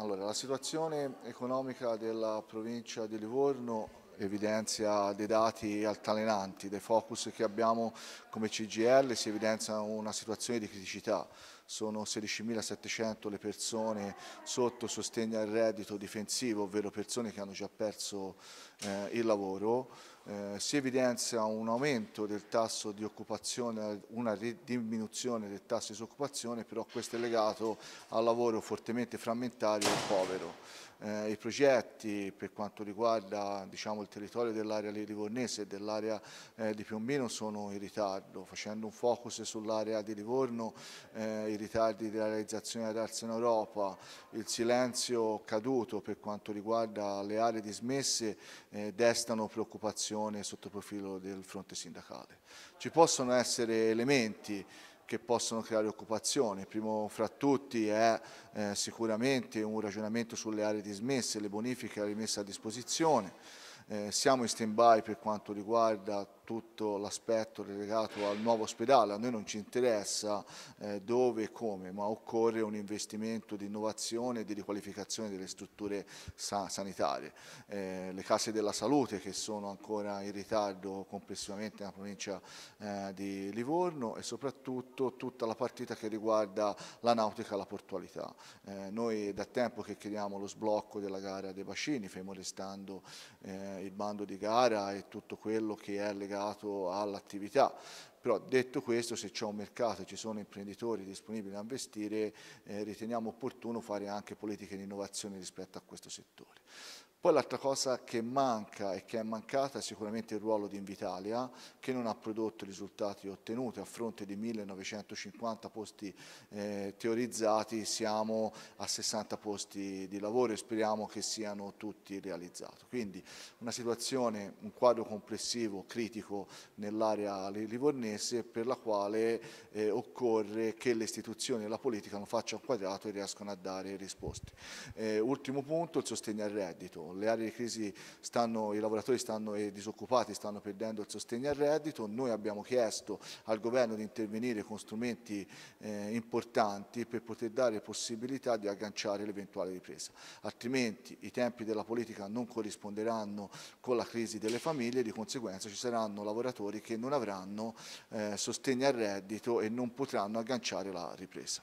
Allora, la situazione economica della provincia di Livorno evidenzia dei dati altalenanti, dei focus che abbiamo come CGL si evidenzia una situazione di criticità, sono 16.700 le persone sotto sostegno al reddito difensivo, ovvero persone che hanno già perso eh, il lavoro, eh, si evidenzia un aumento del tasso di occupazione, una diminuzione del tasso di disoccupazione, però questo è legato al lavoro fortemente frammentario e povero. Eh, I progetti per quanto riguarda diciamo, il territorio dell'area livornese e dell'area eh, di Piombino sono in ritardo, facendo un focus sull'area di Livorno, eh, i ritardi della realizzazione dell'Arsa in Europa, il silenzio caduto per quanto riguarda le aree dismesse eh, destano preoccupazioni decisione sotto il profilo del fronte sindacale. Ci possono essere elementi che possono creare occupazione. Il primo fra tutti è eh, sicuramente un ragionamento sulle aree dismesse, le bonifiche, la rimessa a disposizione eh, siamo in stand-by per quanto riguarda tutto l'aspetto legato al nuovo ospedale, a noi non ci interessa eh, dove e come, ma occorre un investimento di innovazione e di riqualificazione delle strutture sa sanitarie. Eh, le case della salute che sono ancora in ritardo complessivamente nella provincia eh, di Livorno e soprattutto tutta la partita che riguarda la nautica e la portualità. Eh, noi da tempo che chiediamo lo sblocco della gara dei bacini, fermo restando eh, il bando di gara e tutto quello che è legato all'attività. Però detto questo, se c'è un mercato e ci sono imprenditori disponibili a investire, eh, riteniamo opportuno fare anche politiche di innovazione rispetto a questo settore. Poi l'altra cosa che manca e che è mancata è sicuramente il ruolo di Invitalia che non ha prodotto i risultati ottenuti a fronte di 1950 posti eh, teorizzati siamo a 60 posti di lavoro e speriamo che siano tutti realizzati. Quindi una situazione, un quadro complessivo critico nell'area livornese per la quale eh, occorre che le istituzioni e la politica non facciano quadrato e riescano a dare risposte. Eh, ultimo punto, il sostegno al reddito le aree di crisi, stanno, i lavoratori stanno, e eh, i disoccupati stanno perdendo il sostegno al reddito, noi abbiamo chiesto al governo di intervenire con strumenti eh, importanti per poter dare possibilità di agganciare l'eventuale ripresa, altrimenti i tempi della politica non corrisponderanno con la crisi delle famiglie e di conseguenza ci saranno lavoratori che non avranno eh, sostegno al reddito e non potranno agganciare la ripresa.